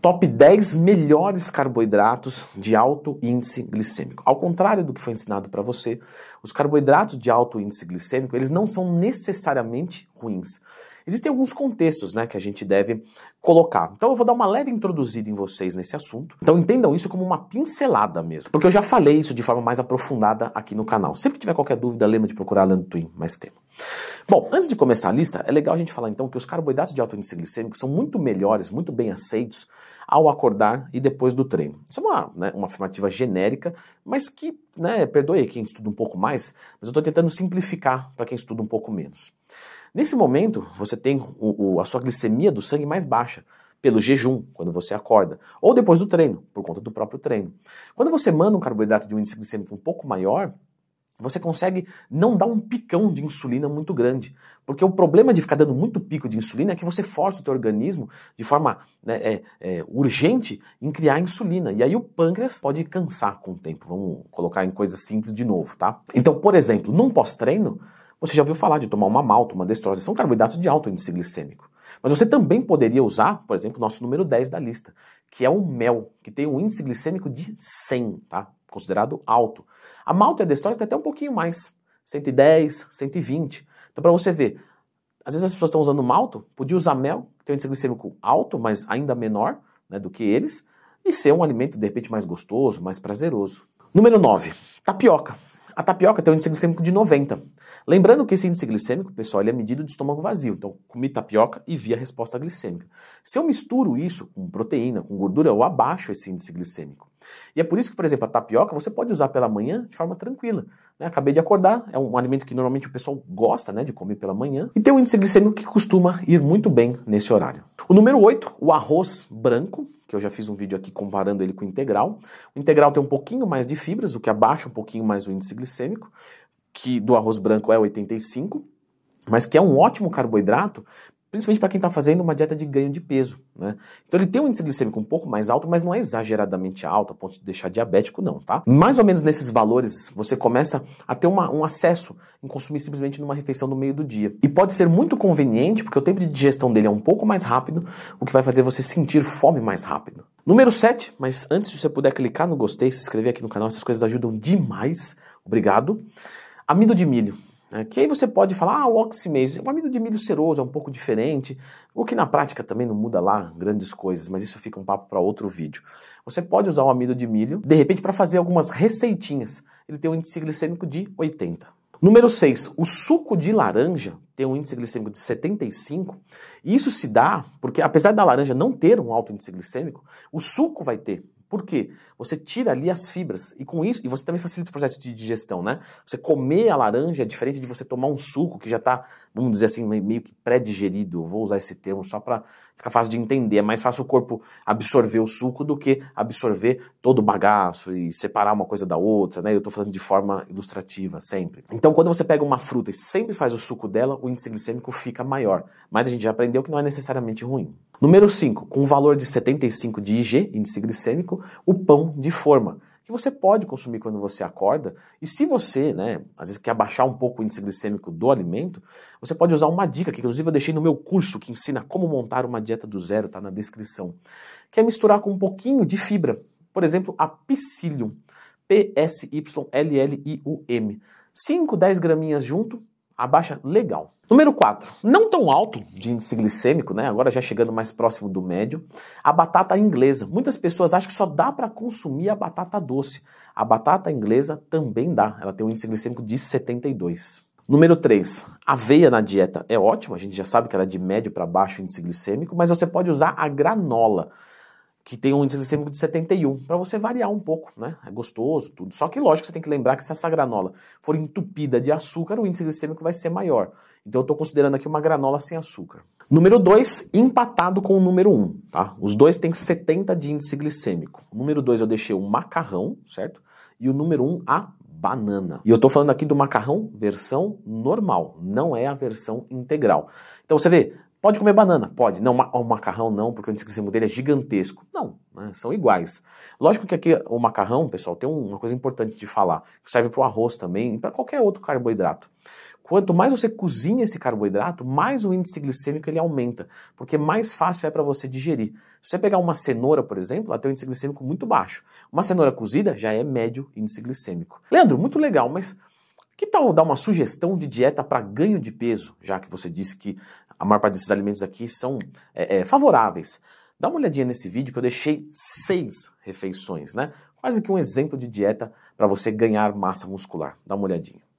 Top 10 melhores carboidratos de alto índice glicêmico. Ao contrário do que foi ensinado para você, os carboidratos de alto índice glicêmico, eles não são necessariamente ruins. Existem alguns contextos né, que a gente deve colocar. Então eu vou dar uma leve introduzida em vocês nesse assunto. Então entendam isso como uma pincelada mesmo, porque eu já falei isso de forma mais aprofundada aqui no canal. Sempre que tiver qualquer dúvida, lembra de procurar Leandro Twin mais tempo. Bom, antes de começar a lista, é legal a gente falar então que os carboidratos de alto índice glicêmico são muito melhores, muito bem aceitos ao acordar e depois do treino. Isso é uma, né, uma afirmativa genérica, mas que, né, perdoe quem estuda um pouco mais, mas eu estou tentando simplificar para quem estuda um pouco menos. Nesse momento, você tem o, o, a sua glicemia do sangue mais baixa, pelo jejum, quando você acorda, ou depois do treino, por conta do próprio treino. Quando você manda um carboidrato de um índice glicêmico um pouco maior, você consegue não dar um picão de insulina muito grande. Porque o problema de ficar dando muito pico de insulina é que você força o teu organismo de forma né, é, é, urgente em criar insulina. E aí o pâncreas pode cansar com o tempo. Vamos colocar em coisas simples de novo, tá? Então, por exemplo, num pós-treino, você já ouviu falar de tomar uma malta, uma destrose. São carboidratos de alto índice glicêmico. Mas você também poderia usar, por exemplo, o nosso número 10 da lista, que é o mel, que tem um índice glicêmico de 100, tá? Considerado alto. A Malta The Stories tem até um pouquinho mais, 110, 120. Então, para você ver, às vezes as pessoas estão usando malto, podia usar mel, que tem um índice glicêmico alto, mas ainda menor né, do que eles, e ser um alimento, de repente, mais gostoso, mais prazeroso. Número 9, tapioca. A tapioca tem um índice glicêmico de 90. Lembrando que esse índice glicêmico, pessoal, ele é medido de estômago vazio. Então, comi tapioca e vi a resposta glicêmica. Se eu misturo isso com proteína, com gordura, eu abaixo esse índice glicêmico. E é por isso que, por exemplo, a tapioca você pode usar pela manhã de forma tranquila. Né? Acabei de acordar, é um alimento que normalmente o pessoal gosta né, de comer pela manhã e tem um índice glicêmico que costuma ir muito bem nesse horário. O número 8, o arroz branco, que eu já fiz um vídeo aqui comparando ele com o integral. O integral tem um pouquinho mais de fibras, o que abaixa um pouquinho mais o índice glicêmico, que do arroz branco é 85 mas que é um ótimo carboidrato principalmente para quem está fazendo uma dieta de ganho de peso. Né? Então ele tem um índice glicêmico um pouco mais alto, mas não é exageradamente alto a ponto de deixar diabético, não, tá? Mais ou menos nesses valores você começa a ter uma, um acesso em consumir simplesmente numa refeição no meio do dia. E pode ser muito conveniente, porque o tempo de digestão dele é um pouco mais rápido, o que vai fazer você sentir fome mais rápido. Número 7, mas antes de você puder clicar no gostei, se inscrever aqui no canal, essas coisas ajudam demais. Obrigado. Amido de milho. É, que aí você pode falar, ah, o oximase, o amido de milho seroso é um pouco diferente, o que na prática também não muda lá grandes coisas, mas isso fica um papo para outro vídeo. Você pode usar o amido de milho, de repente, para fazer algumas receitinhas. Ele tem um índice glicêmico de 80. Número 6, o suco de laranja tem um índice glicêmico de 75, e isso se dá porque, apesar da laranja não ter um alto índice glicêmico, o suco vai ter por quê? Você tira ali as fibras e com isso, e você também facilita o processo de digestão, né? Você comer a laranja é diferente de você tomar um suco que já está vamos dizer assim, meio que pré-digerido, vou usar esse termo só para ficar fácil de entender, é mais fácil o corpo absorver o suco do que absorver todo o bagaço e separar uma coisa da outra, né? Eu estou falando de forma ilustrativa sempre. Então, quando você pega uma fruta e sempre faz o suco dela, o índice glicêmico fica maior, mas a gente já aprendeu que não é necessariamente ruim. Número 5, com um valor de 75 de IG, índice glicêmico, o pão de forma que você pode consumir quando você acorda. E se você, né, às vezes quer abaixar um pouco o índice glicêmico do alimento, você pode usar uma dica que inclusive eu deixei no meu curso que ensina como montar uma dieta do zero, tá na descrição, que é misturar com um pouquinho de fibra. Por exemplo, a psyllium, P S Y L L I U M. 5, 10 graminhas junto abaixa legal. Número 4, não tão alto de índice glicêmico, né? Agora já chegando mais próximo do médio, a batata inglesa. Muitas pessoas acham que só dá para consumir a batata doce. A batata inglesa também dá. Ela tem um índice glicêmico de 72. Número 3, aveia na dieta é ótima, a gente já sabe que ela é de médio para baixo índice glicêmico, mas você pode usar a granola que tem um índice glicêmico de 71, para você variar um pouco, né? É gostoso, tudo. Só que lógico, você tem que lembrar que se essa granola for entupida de açúcar, o índice glicêmico vai ser maior. Então eu estou considerando aqui uma granola sem açúcar. Número 2, empatado com o número 1, um, tá? Os dois têm 70 de índice glicêmico. O número 2 eu deixei o macarrão, certo? E o número 1, um, a banana. E eu estou falando aqui do macarrão versão normal, não é a versão integral. Então você vê, Pode comer banana? Pode. Não, o macarrão não, porque o glicêmico dele é gigantesco. Não, né? são iguais. Lógico que aqui o macarrão, pessoal, tem uma coisa importante de falar, serve para o arroz também e para qualquer outro carboidrato. Quanto mais você cozinha esse carboidrato, mais o índice glicêmico ele aumenta, porque mais fácil é para você digerir. Se você pegar uma cenoura, por exemplo, ela tem um índice glicêmico muito baixo. Uma cenoura cozida já é médio índice glicêmico. Leandro, muito legal, mas que tal dar uma sugestão de dieta para ganho de peso, já que você disse que a maior parte desses alimentos aqui são é, é, favoráveis. Dá uma olhadinha nesse vídeo que eu deixei seis refeições, né? Quase que um exemplo de dieta para você ganhar massa muscular. Dá uma olhadinha.